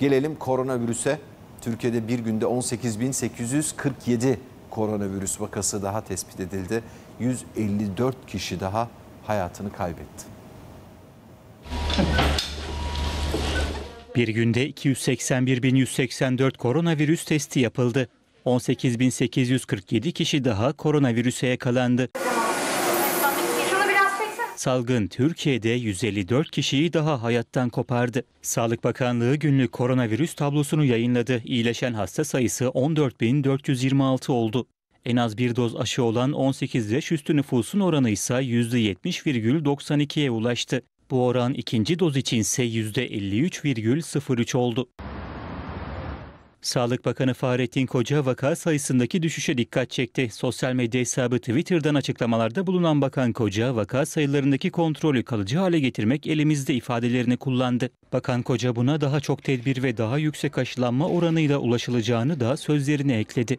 Gelelim koronavirüse. Türkiye'de bir günde 18.847 koronavirüs vakası daha tespit edildi. 154 kişi daha hayatını kaybetti. Bir günde 281.184 koronavirüs testi yapıldı. 18.847 kişi daha koronavirüse yakalandı. Salgın Türkiye'de 154 kişiyi daha hayattan kopardı. Sağlık Bakanlığı günlük koronavirüs tablosunu yayınladı. İyileşen hasta sayısı 14.426 oldu. En az bir doz aşı olan 18 yaş üstü nüfusun oranı ise %70,92'ye ulaştı. Bu oran ikinci doz için ise %53,03 oldu. Sağlık Bakanı Fahrettin Koca vaka sayısındaki düşüşe dikkat çekti. Sosyal medya hesabı Twitter'dan açıklamalarda bulunan Bakan Koca vaka sayılarındaki kontrolü kalıcı hale getirmek elimizde ifadelerini kullandı. Bakan Koca buna daha çok tedbir ve daha yüksek aşılanma oranıyla ulaşılacağını da sözlerine ekledi.